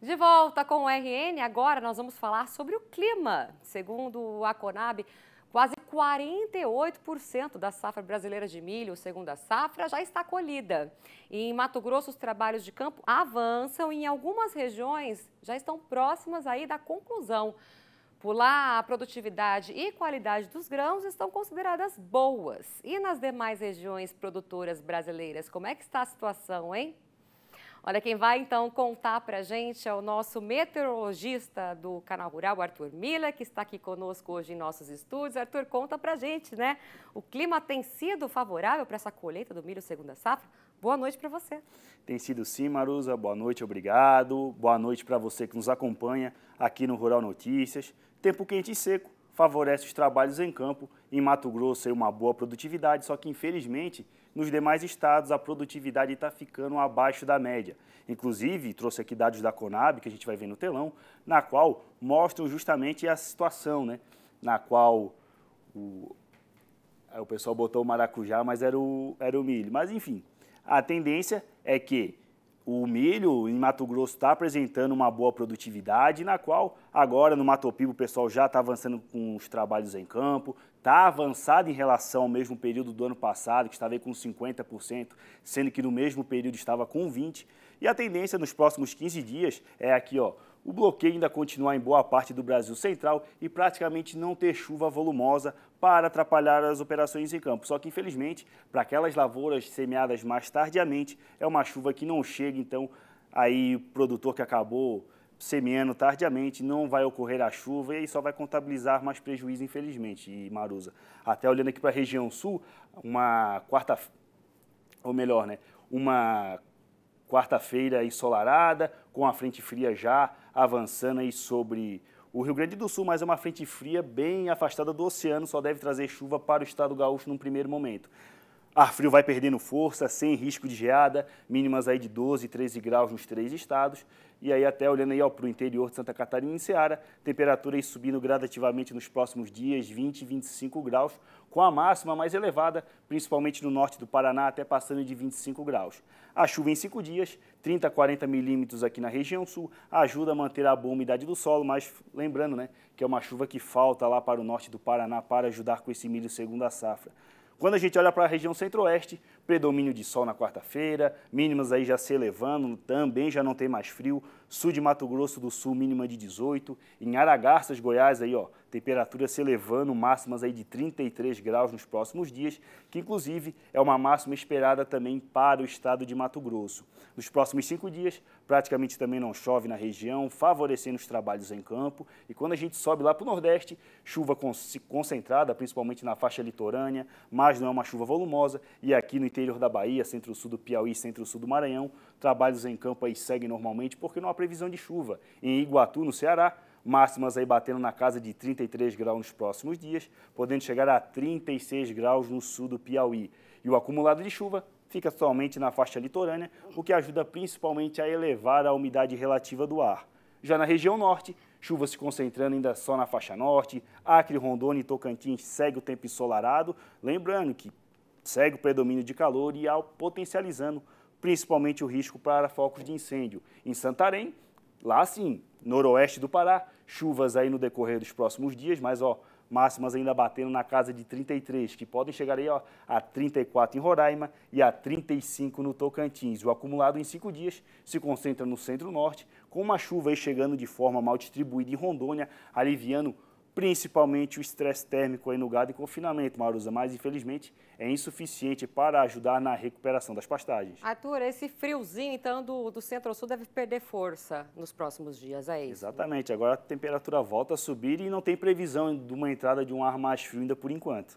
De volta com o RN, agora nós vamos falar sobre o clima. Segundo a Conab, quase 48% da safra brasileira de milho, segundo a safra, já está colhida. E em Mato Grosso, os trabalhos de campo avançam e em algumas regiões já estão próximas aí da conclusão. Por lá, a produtividade e qualidade dos grãos estão consideradas boas. E nas demais regiões produtoras brasileiras, como é que está a situação, hein? Olha, quem vai então contar para a gente é o nosso meteorologista do Canal Rural, Arthur Miller, que está aqui conosco hoje em nossos estúdios. Arthur, conta para a gente, né? O clima tem sido favorável para essa colheita do milho segunda safra? Boa noite para você. Tem sido sim, Marusa. Boa noite, obrigado. Boa noite para você que nos acompanha aqui no Rural Notícias. Tempo quente e seco favorece os trabalhos em campo. Em Mato Grosso, é uma boa produtividade, só que infelizmente nos demais estados a produtividade está ficando abaixo da média. Inclusive, trouxe aqui dados da Conab, que a gente vai ver no telão, na qual mostram justamente a situação, né? na qual o, o pessoal botou o maracujá, mas era o, era o milho. Mas, enfim, a tendência é que o milho em Mato Grosso está apresentando uma boa produtividade, na qual agora no Mato Pibo o pessoal já está avançando com os trabalhos em campo, está avançada em relação ao mesmo período do ano passado, que estava aí com 50%, sendo que no mesmo período estava com 20%. E a tendência nos próximos 15 dias é aqui, ó, o bloqueio ainda continuar em boa parte do Brasil central e praticamente não ter chuva volumosa para atrapalhar as operações em campo. Só que, infelizmente, para aquelas lavouras semeadas mais tardiamente, é uma chuva que não chega, então, aí o produtor que acabou semeando tardiamente, não vai ocorrer a chuva e aí só vai contabilizar mais prejuízo, infelizmente, e Marusa. Até olhando aqui para a região sul, uma quarta, ou melhor, né, uma quarta-feira ensolarada, com a frente fria já avançando aí sobre o Rio Grande do Sul, mas é uma frente fria bem afastada do oceano, só deve trazer chuva para o estado gaúcho num primeiro momento. Ar frio vai perdendo força, sem risco de geada, mínimas aí de 12, 13 graus nos três estados. E aí até olhando aí para o interior de Santa Catarina e Ceará, temperatura aí subindo gradativamente nos próximos dias, 20, 25 graus, com a máxima mais elevada, principalmente no norte do Paraná, até passando de 25 graus. A chuva em cinco dias, 30 a 40 milímetros aqui na região sul, ajuda a manter a boa umidade do solo, mas lembrando né, que é uma chuva que falta lá para o norte do Paraná para ajudar com esse milho segundo a safra. Quando a gente olha para a região centro-oeste, predomínio de sol na quarta-feira, mínimas aí já se elevando, também já não tem mais frio. Sul de Mato Grosso do Sul, mínima de 18. Em Aragarças, Goiás, aí, ó, temperatura se elevando, máximas aí de 33 graus nos próximos dias, que inclusive é uma máxima esperada também para o estado de Mato Grosso. Nos próximos cinco dias, praticamente também não chove na região, favorecendo os trabalhos em campo. E quando a gente sobe lá para o Nordeste, chuva concentrada, principalmente na faixa litorânea, mas não é uma chuva volumosa. E aqui no interior da Bahia, centro-sul do Piauí, centro-sul do Maranhão. Trabalhos em campo aí seguem normalmente porque não há previsão de chuva. Em Iguatu, no Ceará, máximas aí batendo na casa de 33 graus nos próximos dias, podendo chegar a 36 graus no sul do Piauí. E o acumulado de chuva fica somente na faixa litorânea, o que ajuda principalmente a elevar a umidade relativa do ar. Já na região norte, chuva se concentrando ainda só na faixa norte, Acre, Rondônia e Tocantins segue o tempo ensolarado, lembrando que segue o predomínio de calor e ao potencializando principalmente o risco para focos de incêndio. Em Santarém, lá sim, noroeste do Pará, chuvas aí no decorrer dos próximos dias, mas ó, máximas ainda batendo na casa de 33, que podem chegar aí ó, a 34 em Roraima e a 35 no Tocantins. O acumulado em cinco dias se concentra no centro-norte, com uma chuva aí chegando de forma mal distribuída em Rondônia, aliviando principalmente o estresse térmico aí no gado em confinamento, Marusa, mas infelizmente é insuficiente para ajudar na recuperação das pastagens. Arthur, esse friozinho então do, do centro-sul deve perder força nos próximos dias, é isso? Exatamente, né? agora a temperatura volta a subir e não tem previsão de uma entrada de um ar mais frio ainda por enquanto.